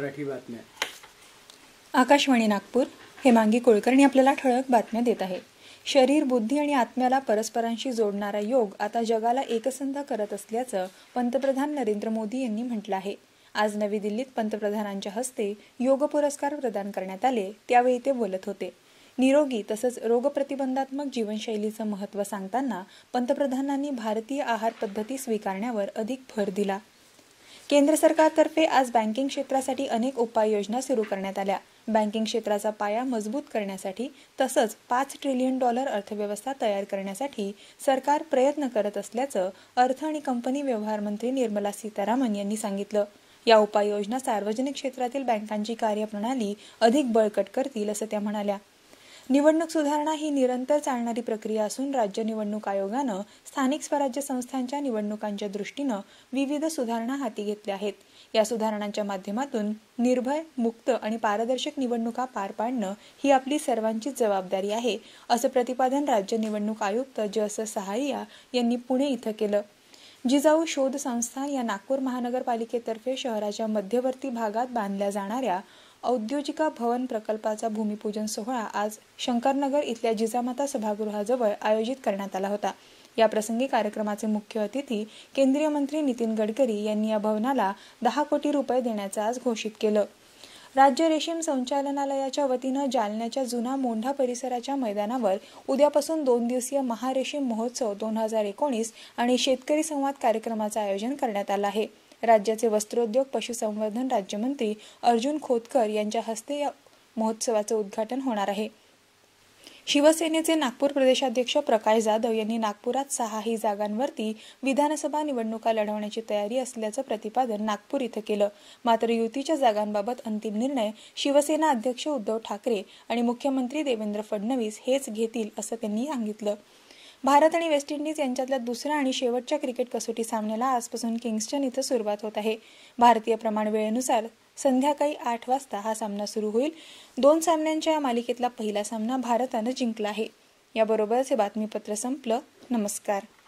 मराठी बातम्या आकाशवाणी नागपूर मांगी कुलकर्णी आपल्याला ठळक बातम्या देत आहे शरीर बुद्धी आणि आत्म्याला परस्परांशी जोडणारा योग आता जगाला एकसंध करत असल्याचं पंतप्रधान नरेंद्र मोदी यांनी म्हटलं आहे आज नवी दिल्लीत पंतप्रधानांच्या हस्ते योग पुरस्कार प्रदान करण्यात आले त्यावेळी ते बोलत होते निरोगी तसंच रोगप्रतिबंधात्मक जीवनशैलीचं महत्त्व सांगताना पंतप्रधानांनी भारतीय आहार पद्धती स्वीकारण्यावर अधिक भर दिला केंद्र सरकारतर्फे आज बँकिंग क्षेत्रासाठी अनेक उपाययोजना सुरू करण्यात आल्या बँकिंग क्षेत्राचा पाया मजबूत करण्यासाठी तसंच पाच ट्रिलियन डॉलर अर्थव्यवस्था तयार करण्यासाठी सरकार प्रयत्न करत असल्याचं अर्थ आणि कंपनी व्यवहार मंत्री निर्मला सीतारामन यांनी सांगितलं या उपाययोजना सार्वजनिक क्षेत्रातील बँकांची कार्यप्रणाली अधिक बळकट करतील असं त्या म्हणाल्या निवडणूक सुधारणा ही निरंतर चालणारी प्रक्रिया असून राज्य निवडणूक आयोगानं स्थानिक स्वराज्य संस्थांच्या निवडणुकांच्या दृष्टीनं विविध सुधारणा हाती घेतल्या आहेत या सुधारणांच्या माध्यमातून निर्भय मुक्त आणि पारदर्शक निवडणुका पार पाडणं ही आपली सर्वांचीच जबाबदारी आहे असं प्रतिपादन राज्य निवडणूक आयुक्त जस सहारिया यांनी पुणे इथं केलं जिजाऊ शोध संस्था या नागपूर महानगरपालिकेतर्फे शहराच्या मध्यवर्ती भागात बांधल्या जाणाऱ्या औद्योजिका भवन प्रकल्पाचा भूमिपूजन सोहळा आज शंकरनगर इथल्या जिजामाता सभागृहाजवळ आयोजित करण्यात आला होता या प्रसंगी कार्यक्रमाचे मुख्य अतिथी केंद्रीय मंत्री नितीन गडकरी यांनी या भवनाला दहा कोटी रुपये देण्याचं आज घोषित केलं राज्य रेशीम संचालनालयाच्या वतीनं जालन्याच्या जुना मोंढा परिसराच्या मैदानावर उद्यापासून दोन दिवसीय महारेशीम महोत्सव दोन हजार एकोणीस आणि शेतकरी संवाद कार्यक्रमाचं आयोजन करण्यात आलं आहे राज्याचे वस्त्रोद्योग पशुसंवर्धन राज्यमंत्री अर्जुन खोतकर यांच्या हस्ते या महोत्सवाचं उद्घाटन होणार आहे शिवसेनेचे नागपूर प्रदेशाध्यक्ष प्रकाश जाधव यांनी नागपुरात सहाही जागांवरती विधानसभा निवडणुका लढवण्याची तयारी असल्याचं प्रतिपादन नागपूर इथं केलं मात्र युतीच्या जागांबाबत अंतिम निर्णय शिवसेना अध्यक्ष उद्धव ठाकरे आणि मुख्यमंत्री देवेंद्र फडणवीस हेच घेतील असं त्यांनी सांगितलं भारत आणि वेस्ट इंडिज यांच्यातल्या दुसऱ्या आणि शेवटच्या क्रिकेट कसोटी सामन्याला आजपासून किंग्स्टन इथं सुरुवात होत आहे भारतीय प्रमाण वेळेनुसार संध्याकाळी आठ वाजता हा सामना सुरू होईल दोन सामन्यांच्या या मालिकेतला पहिला सामना भारतानं जिंकला आहे याबरोबरच हे बातमीपत्र संपलं नमस्कार